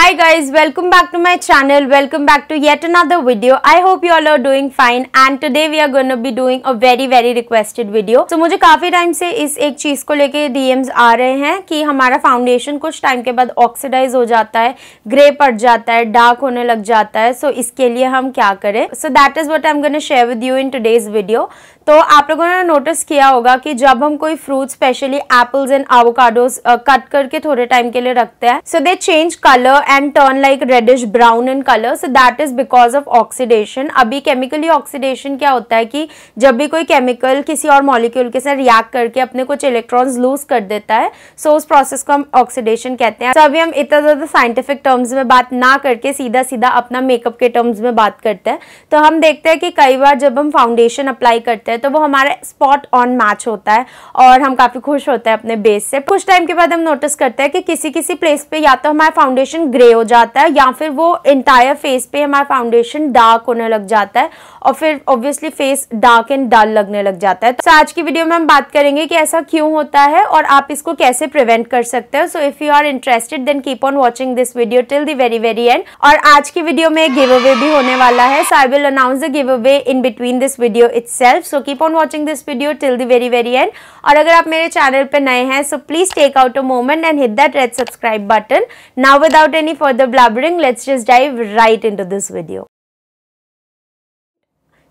hi guys welcome back to my channel welcome back to yet another video i hope you all are doing fine and today we are going to be doing a very very requested video so मुझे काफी time से इस एक चीज को लेके DMs आ रहे हैं कि हमारा foundation कुछ time के बाद oxidize हो जाता है grey पड़ जाता है dark होने लग जाता है so इसके लिए हम क्या करें So that is what I'm going to share with you in today's video. तो आप लोगों ने नोटिस किया होगा कि जब हम कोई fruit specially apples and avocados cut करके थोड़े टाइम के लिए रखते हैं so they change colour and turn like reddish brown in colour so that is because of oxidation अभी केमिकली ऑक्सीडेशन क्या होता है कि जब भी कोई केमिकल किसी और मॉलिक्यूल के साथ रिएक्ट करके अपने कुछ इलेक्ट्रॉन्स लूज कर देता है सो so उस प्रोसेस को हम ऑक्सीडेशन कहते हैं so अभी हम इतना ज़्यादा साइंटिफिक टर्म्स में बात ना करके सीधा सीधा अपना मेकअप के टर्म्स में बात करते हैं तो हम देखते हैं कि कई बार जब हम फाउंडेशन अप्लाई करते हैं तो वो हमारा स्पॉट ऑन मैच होता है और हम काफ़ी खुश होते हैं अपने बेस से कुछ टाइम के बाद हम नोटिस करते हैं कि किसी किसी प्लेस पे या तो हमारा फाउंडेशन ग्रे हो जाता है या फिर वो इंटायर फेस पे हमारा फाउंडेशन डार्क होने लग जाता है और फिर obviously face dark and dull लगने लग जाता है तो आज की वीडियो में हम बात करेंगे कि ऐसा क्यों होता है और आप इसको कैसे प्रिवेंट कर सकते हो so if you are interested then keep on watching this video till the very very end और आज की वीडियो में गिव अवे भी होने वाला है so I will announce the give away in between this video it's so keep on watching this video till the very very end और अगर आप मेरे चैनल पर नए हैं so please take out a moment and hit that red subscribe button now without any further blabbering let's just dive right in this video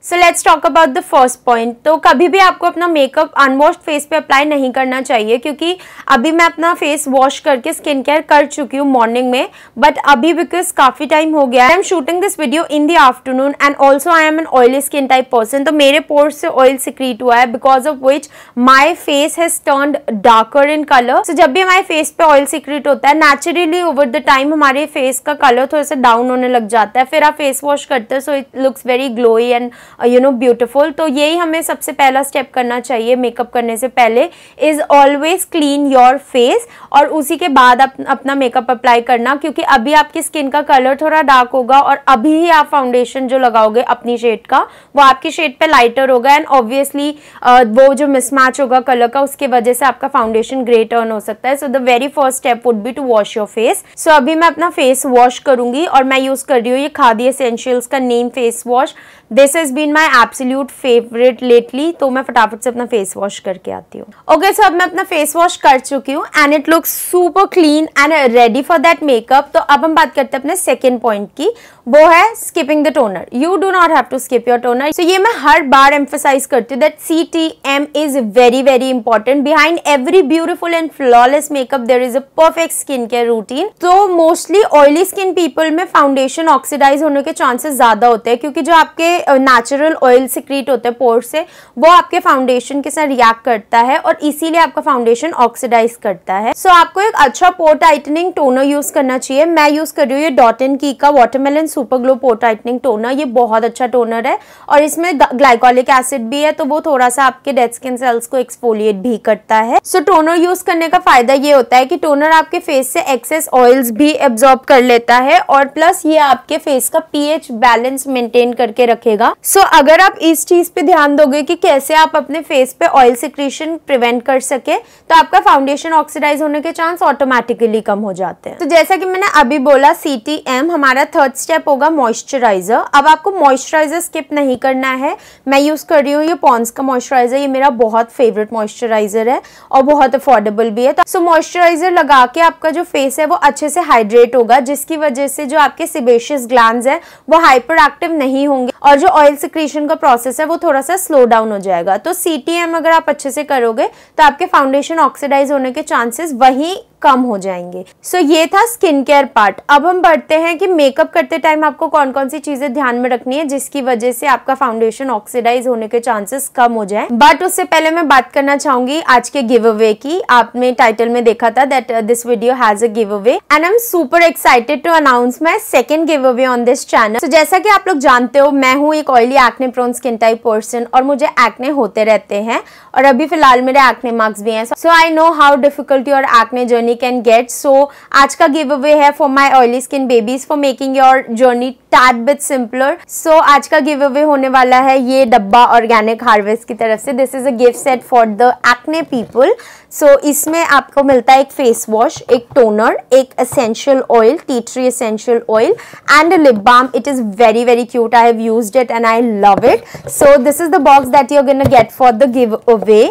so let's talk about the first point तो कभी भी आपको अपना makeup unwashed face पे apply नहीं करना चाहिए क्योंकि अभी मैं अपना फेस वॉश करके स्किन केयर कर चुकी हूँ मॉर्निंग में बट अभी बिकॉज काफ़ी टाइम हो गया I am shooting this video in the afternoon and also I am an oily skin type person तो मेरे पोर्स से ऑयल सिक्रीट हुआ है because of which my face has turn darker in colour so जब भी हमारे face पे oil secrete होता है नेचुरली ओवर द टाइम हमारे फेस का कलर थोड़ा सा डाउन होने लग जाता है फिर आप फेस वॉश करते हो so it looks very glowy and you know beautiful तो यही हमें सबसे पहला स्टेप करना चाहिए मेकअप करने से पहले is always clean your face और उसी के बाद अप, अपना मेकअप अप्लाई करना क्योंकि अभी आपकी स्किन का कलर थोड़ा डार्क होगा और अभी ही आप फाउंडेशन जो लगाओगे अपनी शेड का वो आपकी शेड पे लाइटर होगा एंड ऑब्वियसली uh, वो जो मिसमैच होगा कलर का उसके वजह से आपका फाउंडेशन ग्रे टर्न हो सकता है so the very first step would be to wash your face so अभी मैं अपना फेस वॉश करूंगी और मैं यूज़ कर रही हूँ ये खादी एसेंशियल्स का name face wash this is been my absolute favourite lately तो मैं फटाफट से अपना फेस वॉश करके आती हूँ ओके सो अब मैं अपना फेस वॉश कर चुकी हूँ and it looks super clean and ready for that makeup तो अब हम बात करते हैं अपने सेकेंड पॉइंट की वो है skipping the toner you do not have to skip your toner so ये मैं हर बार एम्फोसाइज करती हूँ that C T M is very very important behind every beautiful and flawless makeup there is a perfect skin care routine तो mostly oily skin people में foundation oxidise होने के चांसेस ज्यादा होते हैं क्योंकि जो आपके नेचुरल नेचुरल ऑयल सिक्रीट होता है पोर्स से वो आपके फाउंडेशन के साथ रिएक्ट करता है और इसीलिए आपका फाउंडेशन ऑक्सीडाइज करता है सो so, आपको एक अच्छा पोर टाइटनिंग टोनर यूज करना चाहिए मैं यूज कर रही हूँ ये डॉट एन की का watermelon super glow pore tightening toner ये बहुत अच्छा टोनर है और इसमें ग्लाइकोलिक एसिड भी है तो वो थोड़ा सा आपके डेड स्किन सेल्स को एक्सपोलिएट भी करता है सो so, टोनर यूज करने का फायदा ये होता है कि टोनर आपके फेस से एक्सेस ऑयल्स भी एब्जॉर्ब कर लेता है और प्लस ये आपके फेस का पीएच बैलेंस मेंटेन करके रखेगा सो so, सो so, अगर आप इस चीज़ पे ध्यान दोगे कि कैसे आप अपने फेस पे ऑयल सिक्रीशन प्रिवेंट कर सके तो आपका फाउंडेशन ऑक्सीडाइज होने के चांस ऑटोमेटिकली कम हो जाते हैं तो जैसा कि मैंने अभी बोला सी टी एम हमारा थर्ड स्टेप होगा मॉइस्चराइजर अब आपको मॉइस्चराइजर स्किप नहीं करना है मैं यूज़ कर रही हूँ ये पॉन्स का मॉइस्चराइजर ये मेरा बहुत फेवरेट मॉइस्चराइजर है और बहुत अफोर्डेबल भी है तो सो मॉइस्चराइजर लगा के आपका जो फेस है वो अच्छे से हाइड्रेट होगा जिसकी वजह से जो आपके सिबेशियस ग्लैंड है वो हाइपर एक्टिव नहीं होंगे और जो ऑयल सिक्रीशन का प्रोसेस है वो थोड़ा सा स्लो डाउन हो जाएगा तो सी अगर आप अच्छे से करोगे तो आपके फाउंडेशन ऑक्सीडाइज होने के चांसेस वहीं कम हो जाएंगे सो so, ये था स्किन केयर पार्ट अब हम बढ़ते हैं कि मेकअप करते टाइम आपको कौन कौन सी चीजें ध्यान में रखनी है जिसकी वजह से आपका फाउंडेशन ऑक्सीडाइज होने के चांसेस कम हो जाए बट उससे पहले मैं बात करना चाहूंगी आज के गिव अवे की आपने टाइटल में देखा था that this video has a giveaway and I am super excited to announce my second giveaway on this channel जैसा की आप लोग जानते हो मैं हूँ एक oily acne prone skin type person और मुझे एक्ने होते रहते हैं और अभी फिलहाल मेरे एक्ने मार्क्स भी हैं so I know how difficulty और acne journey unique and get so आज का गिव अवे है for my oily skin babies for making your journey that bit simpler so आज का गिव अवे होने वाला है ये डब्बा ऑर्गेनिक हार्वेस्ट की तरफ से this is a gift set for the acne people so so, इसमें आपको मिलता है एक फेस वॉश एक टोनर एक essential oil tea tree essential oil and lip balm it is very very cute I have use it and I love it so this is the box that you gonna get for the give giveaway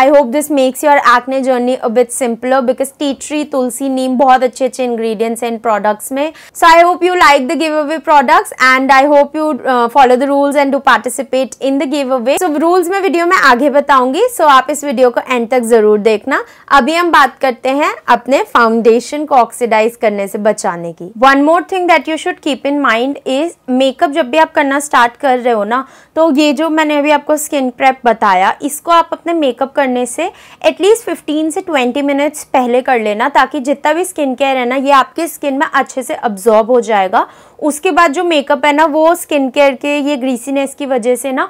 I hope this makes your acne journey a simpler because T tree तुलसी नीम बहुत अच्छे अच्छे ingredients and products में so I hope you like the give giveaway products and I hope you follow the rules and do participate in the give giveaway so rules में video में आगे बताऊंगी सो so आप इस वीडियो को and तक जरूर देख देखना अभी हम बात करते हैं अपने फाउंडेशन को ऑक्सीडाइज करने से बचाने की one more thing that you should keep in mind is makeup जब भी आप करना स्टार्ट कर रहे हो ना तो ये जो मैंने अभी आपको स्किन प्रेप बताया इसको आप अपने मेकअप करने से एटलीस्ट फिफ्टीन से ट्वेंटी मिनट्स पहले कर लेना ताकि जितना भी स्किन केयर है ना ये आपके स्किन में अच्छे से अब्जॉर्ब हो जाएगा उसके बाद जो मेकअप है ना वो स्किन केयर के ये ग्रीसीनेस की वजह से ना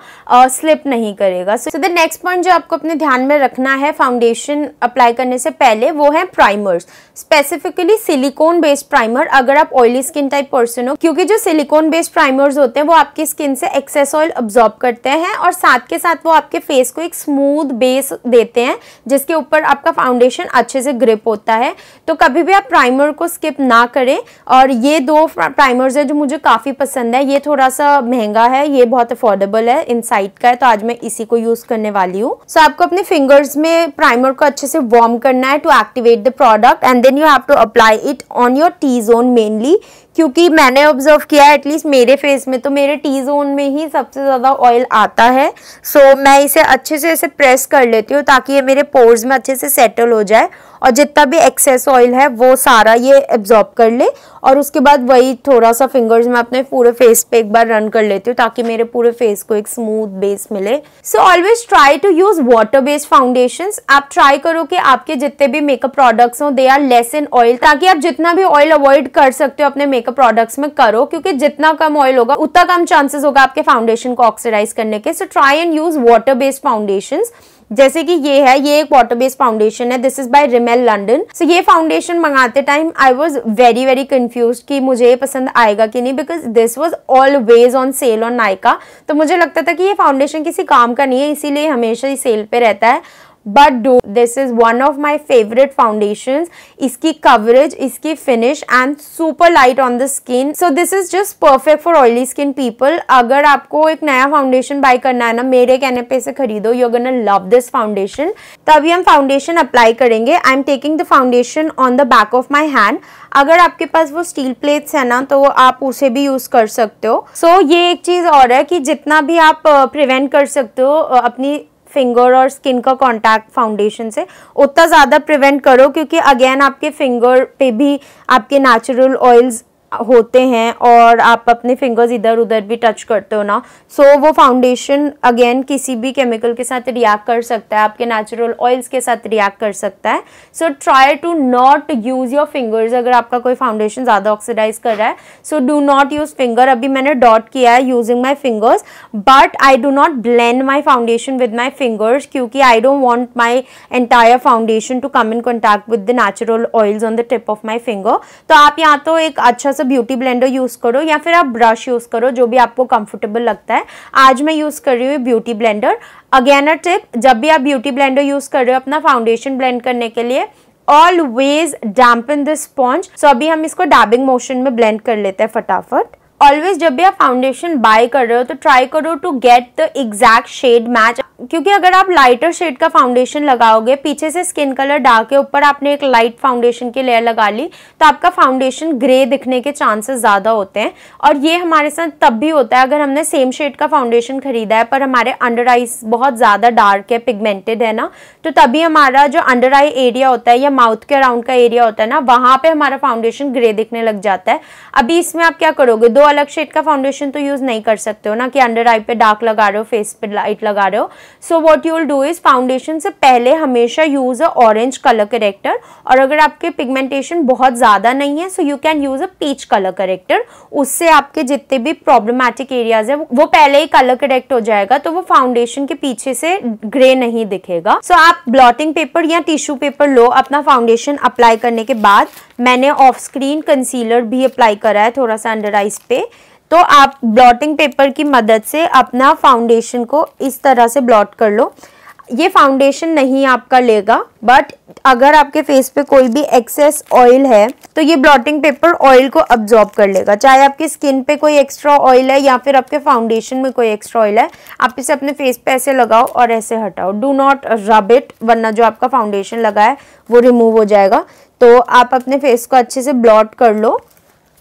स्लिप नहीं करेगा सो द नेक्स्ट पॉइंट जो आपको अपने ध्यान में रखना है फाउंडेशन अप्लाई करने से पहले वो है primers specifically silicone based primer अगर आप ऑयली स्किन टाइप पर्सन हो क्योंकि जो सिलिकॉन बेस्ड प्राइमर्स होते हैं वो आपकी स्किन से एक्सेस ऑयल ऑब्जॉर्ब करते हैं और साथ के साथ वो आपके फेस को एक स्मूथ बेस देते हैं जिसके ऊपर आपका फाउंडेशन अच्छे से ग्रिप होता है तो कभी भी आप प्राइमर को स्किप ना करें और ये दो प्राइमर्स है जो मुझे काफ़ी पसंद है ये थोड़ा सा महंगा है ये बहुत अफोर्डेबल है इन का है तो आज मैं इसी को यूज़ करने वाली हूँ सो so, आपको अपने फिंगर्स में प्राइमर को अच्छे से वार्म करना है to activate the product and then you have to apply it on your T zone mainly क्योंकि मैंने ऑब्जर्व किया है एटलीस्ट मेरे फेस में तो मेरे टी जोन में ही सबसे ज़्यादा ऑयल आता है सो so, मैं इसे अच्छे से इसे प्रेस कर लेती हूँ ताकि ये मेरे पोर्स में अच्छे से सेटल हो जाए और जितना भी एक्सेस ऑयल है वो सारा ये एब्जॉर्ब कर ले और उसके बाद वही थोड़ा सा फिंगर्स में अपने पूरे फेस पे एक बार रन कर लेती हूँ ताकि मेरे पूरे फेस को एक स्मूथ बेस मिले so always try to use water based foundation आप ट्राई करो कि आपके जितने भी मेकअप प्रोडक्ट्स हों they are less in oil ताकि आप जितना भी ऑयल अवॉइड कर सकते हो अपने मेकअप मेकअप प्रोडक्ट्स में करो क्योंकि जितना कम ऑयल होगा उतना कम चांसेस होगा आपके फाउंडेशन को ऑक्सीडाइज करने के so try and use water based foundation जैसे कि ये है ये एक वाटर बेस्ड फाउंडेशन है this is by Rimmel London so ये फाउंडेशन मंगाते time I was very very confuse कि मुझे ये पसंद आएगा कि नहीं because this was always on sale on Nykaa तो मुझे लगता था कि ये फाउंडेशन किसी काम का नहीं है इसीलिए हमेशा ही सेल पे रहता है but do this is one of my favourite foundation इसकी कवरेज इसकी finish and super light on the skin so this is just perfect for oily skin people अगर आपको एक नया फाउंडेशन बाय करना है ना मेरे कहने पे से खरीदो you gonna love this foundation तभी हम फाउंडेशन अप्लाई करेंगे I am taking the foundation on the back of my hand अगर आपके पास वो स्टील प्लेट्स है ना तो आप उसे भी यूज कर सकते हो सो so, ये एक चीज और है कि जितना भी आप प्रिवेंट कर सकते हो अपनी फिंगर और स्किन का कांटेक्ट फाउंडेशन से उतना ज़्यादा प्रिवेंट करो क्योंकि अगेन आपके फिंगर पे भी आपके नेचुरल ऑयल्स होते हैं और आप अपने फिंगर्स इधर उधर भी टच करते हो ना सो so, वो फाउंडेशन अगेन किसी भी केमिकल के साथ रिएक्ट कर सकता है आपके नेचुरल ऑयल्स के साथ रिएक्ट कर सकता है so try to not use your fingers अगर आपका कोई फाउंडेशन ज़्यादा ऑक्सीडाइज कर रहा है so do not use finger अभी मैंने डॉट किया है using my fingers but I do not blend my foundation with my fingers क्योंकि I don't want my entire foundation to come in contact with the natural oils on the tip of my finger तो आप यहाँ तो एक अच्छा सा beauty blender use करो या फिर आप ब्रश यूज़ करो जो भी आपको कंफर्टेबल लगता है आज मैं यूज़ कर रही हूँ beauty blender again a tip जब भी आप ब्यूटी ब्लेंडर यूज़ कर रहे हो अपना फाउंडेशन ब्लेंड करने के लिए always dampen the sponge so अभी हम इसको डैबिंग मोशन में ब्लेंड कर लेते हैं फटाफट ऑलवेज जब भी आप फाउंडेशन बाय कर रहे हो तो ट्राई करो to get the exact shade match क्योंकि अगर आप लाइटर शेड का फाउंडेशन लगाओगे पीछे से स्किन कलर डाल के ऊपर आपने एक लाइट फाउंडेशन की लेयर लगा ली तो आपका फाउंडेशन ग्रे दिखने के चांसेस ज़्यादा होते हैं और ये हमारे साथ तब भी होता है अगर हमने सेम शेड का फाउंडेशन खरीदा है पर हमारे अंडर आईज बहुत ज़्यादा डार्क है पिगमेंटेड है ना तो तभी हमारा जो अंडर आई एरिया होता है या माउथ के अराउंड का एरिया होता है ना वहाँ पर हमारा फाउंडेशन ग्रे दिखने लग जाता है अभी इसमें आप क्या करोगे दो अलग शेड का फाउंडेशन तो यूज़ नहीं कर सकते हो ना कि अंडर आई पे डार्क लगा रहे हो फेस पे लाइट लगा रहे हो so what you will do is foundation से पहले हमेशा use a orange colour corrector और अगर आपके पिगमेंटेशन बहुत ज़्यादा नहीं है so you can use a peach colour corrector उससे आपके जितने भी प्रॉब्लमेटिक एरियाज है वो पहले ही कलर करेक्ट हो जाएगा तो वो फाउंडेशन के पीछे से ग्रे नहीं दिखेगा सो so, आप ब्लॉटिंग पेपर या टिश्यू पेपर लो अपना फाउंडेशन अप्लाई करने के बाद मैंने ऑफ स्क्रीन कंसीलर भी अप्लाई करा है थोड़ा सा अंडर आइज पे तो आप ब्लॉटिंग पेपर की मदद से अपना फाउंडेशन को इस तरह से ब्लॉट कर लो ये फाउंडेशन नहीं आपका लेगा बट अगर आपके फेस पे कोई भी एक्सेस ऑयल है तो ये ब्लॉटिंग पेपर ऑयल को अब्जॉर्ब कर लेगा चाहे आपकी स्किन पे कोई एक्स्ट्रा ऑयल है या फिर आपके फाउंडेशन में कोई एक्स्ट्रा ऑयल है आप इसे अपने फेस पे ऐसे लगाओ और ऐसे हटाओ डू नॉट रब इट वरना जो आपका फाउंडेशन लगा है वो रिमूव हो जाएगा तो आप अपने फेस को अच्छे से ब्लॉट कर लो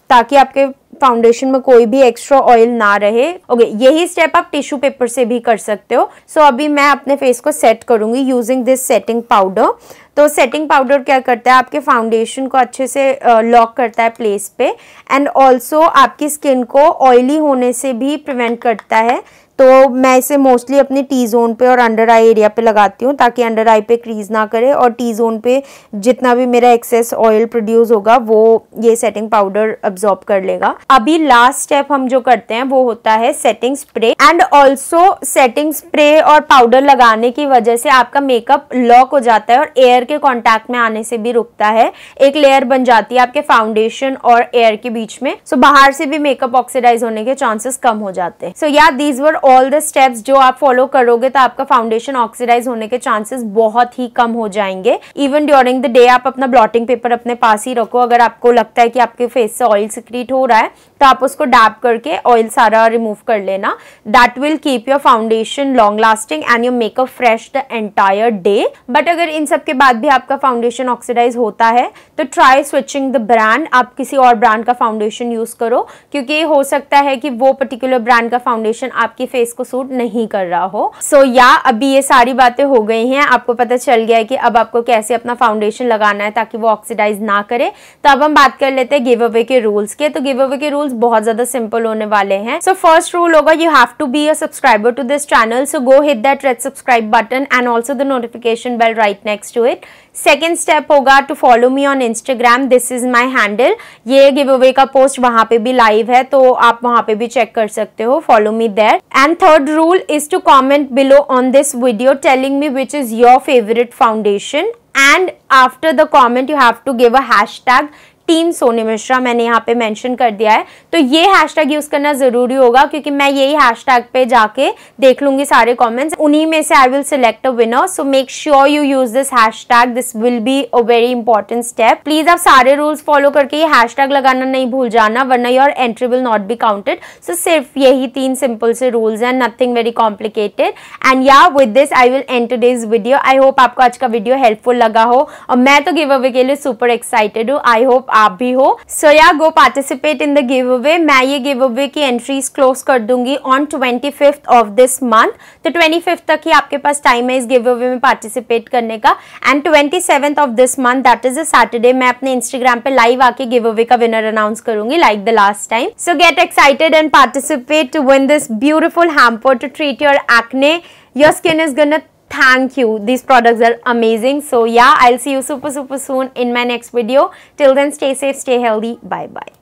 ताकि आपके फाउंडेशन में कोई भी एक्स्ट्रा ऑयल ना रहे ओके okay, यही स्टेप आप टिश्यू पेपर से भी कर सकते हो सो so, अभी मैं अपने फेस को सेट करूंगी यूजिंग दिस सेटिंग पाउडर तो सेटिंग पाउडर क्या करता है आपके फाउंडेशन को अच्छे से लॉक uh, करता है प्लेस पे एंड ऑल्सो आपकी स्किन को ऑयली होने से भी प्रिवेंट करता है तो मैं इसे मोस्टली अपने टी जोन पे और अंडर आई एरिया पे लगाती हूँ ताकि अंडर आई पे क्रीज ना करे और टी जोन पे जितना भी मेरा एक्सेस ऑयल प्रोड्यूस होगा वो ये सेटिंग पाउडर अब्जॉर्ब कर लेगा अभी लास्ट स्टेप हम जो करते हैं वो होता है setting spray and also setting spray और पाउडर लगाने की वजह से आपका मेकअप लॉक हो जाता है और एयर के कॉन्टैक्ट में आने से भी रुकता है एक लेयर बन जाती है आपके फाउंडेशन और एयर के बीच में सो so, बाहर से भी मेकअप ऑक्सीडाइज होने के चांसेस कम हो जाते हैं so yeah these were all the steps जो आप फॉलो करोगे तो आपका फाउंडेशन ऑक्सीडाइज होने के चांसेस बहुत ही कम हो जाएंगे इवन ड्यूरिंग द डे आप अपना ब्लॉटिंग पेपर अपने पास ही रखो अगर आपको लगता है कि आपके फेस से ऑयल सिक्रीट हो रहा है तो आप उसको डैप करके ऑयल सारा रिमूव कर लेना that will keep your foundation long lasting and you makeup fresh the entire day but अगर इन सब के बाद भी आपका फाउंडेशन ऑक्सीडाइज होता है तो ट्राई स्विचिंग द ब्रांड आप किसी और ब्रांड का फाउंडेशन यूज़ करो क्योंकि हो सकता है कि वो पर्टिकुलर ब्रांड का फाउंडेशन आपकी फेस को सूट नहीं कर रहा हो सो so, या अभी ये सारी बातें हो गई हैं आपको पता चल गया है कि अब आपको कैसे अपना फाउंडेशन लगाना है ताकि वो ऑक्सीडाइज ना करे तो अब हम बात कर लेते हैं गिव अवे के रूल्स के तो गिव अवे के रूल रूल्स बहुत ज्यादा सिंपल होने वाले हैं सो फर्स्ट रूल होगा you have to be a subscriber to this channel so go hit that red subscribe button and also the notification bell right next to it second step होगा to follow me on Instagram this is my handle ये giveaway का post वहां पे भी live है तो आप वहां पे भी चेक कर सकते हो follow me there and third rule is to comment below on this video telling me which is your favourite foundation and after the comment you have to give a tag team Soni Mishra मैंने यहाँ पे mention कर दिया है तो ये hashtag use करना ज़रूरी होगा क्योंकि मैं यही हैशटैग पे जाके देख लूंगी सारे कमेंट्स उन्हीं में से I will select a winner so make sure you use this hashtag this will be a very important step please आप सारे रूल्स फॉलो करके ये हैश लगाना नहीं भूल जाना वरना your entry will not be counted so सिर्फ यही तीन सिंपल से रूल्स हैं nothing very complicated and yeah with this I will end today's video I hope आपको आज का वीडियो हेल्पफुल लगा हो और मैं तो गिव अवे के लिए सुपर एक्साइटेड हूँ आई होप आप भी हो so yeah go participate in the give giveaway मैं ये गिव अवे की एंट्रीज क्लोज कर दूंगी on twenty fifth of this month तो ट्वेंटी फिफ्थ तक ही आपके पास टाइम है इस गिव अवे में पार्टिसिपेट करने का and twenty seventh of this month that is a Saturday मैं अपने इंस्टाग्राम पे लाइव आके गिव अवे का विनर अनाउंस करूंगी like the last time so get excited and participate to win this beautiful hamper to treat your acne your skin is gonna thank you these products are amazing so yeah i'll see you super super soon in my next video till then stay safe stay healthy bye bye